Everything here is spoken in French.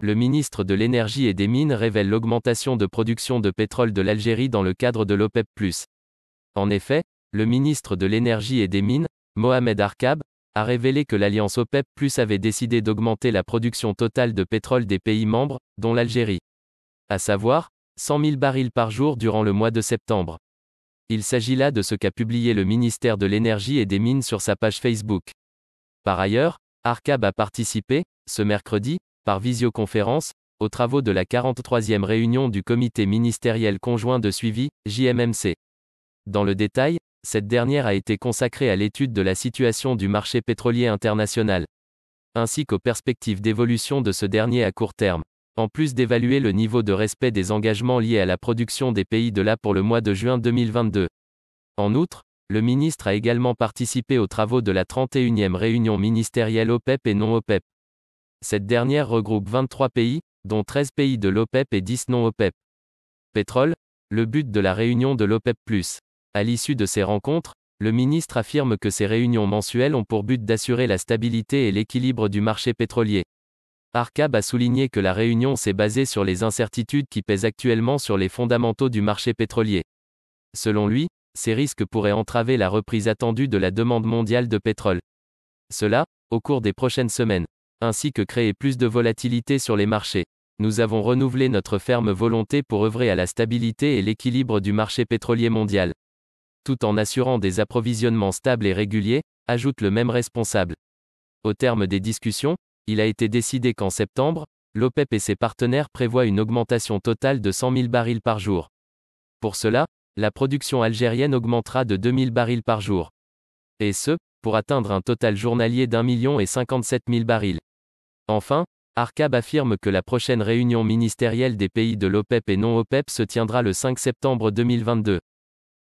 Le ministre de l'Énergie et des Mines révèle l'augmentation de production de pétrole de l'Algérie dans le cadre de l'OPEP. En effet, le ministre de l'Énergie et des Mines, Mohamed Arkab, a révélé que l'alliance OPEP avait décidé d'augmenter la production totale de pétrole des pays membres, dont l'Algérie. À savoir, 100 000 barils par jour durant le mois de septembre. Il s'agit là de ce qu'a publié le ministère de l'Énergie et des Mines sur sa page Facebook. Par ailleurs, Arkab a participé, ce mercredi, par visioconférence, aux travaux de la 43e réunion du Comité ministériel conjoint de suivi, JMMC. Dans le détail, cette dernière a été consacrée à l'étude de la situation du marché pétrolier international, ainsi qu'aux perspectives d'évolution de ce dernier à court terme. En plus d'évaluer le niveau de respect des engagements liés à la production des pays de l'A pour le mois de juin 2022. En outre, le ministre a également participé aux travaux de la 31e réunion ministérielle OPEP et non OPEP. Cette dernière regroupe 23 pays, dont 13 pays de l'OPEP e et 10 non-OPEP. E pétrole, le but de la réunion de l'OPEP e ⁇ À l'issue de ces rencontres, le ministre affirme que ces réunions mensuelles ont pour but d'assurer la stabilité et l'équilibre du marché pétrolier. Arcab a souligné que la réunion s'est basée sur les incertitudes qui pèsent actuellement sur les fondamentaux du marché pétrolier. Selon lui, ces risques pourraient entraver la reprise attendue de la demande mondiale de pétrole. Cela, au cours des prochaines semaines ainsi que créer plus de volatilité sur les marchés. Nous avons renouvelé notre ferme volonté pour œuvrer à la stabilité et l'équilibre du marché pétrolier mondial. Tout en assurant des approvisionnements stables et réguliers, ajoute le même responsable. Au terme des discussions, il a été décidé qu'en septembre, l'OPEP e et ses partenaires prévoient une augmentation totale de 100 000 barils par jour. Pour cela, la production algérienne augmentera de 2 000 barils par jour. Et ce, pour atteindre un total journalier d'un million et 57 000 barils. Enfin, ARCAB affirme que la prochaine réunion ministérielle des pays de l'OPEP e et non-OPEP e se tiendra le 5 septembre 2022.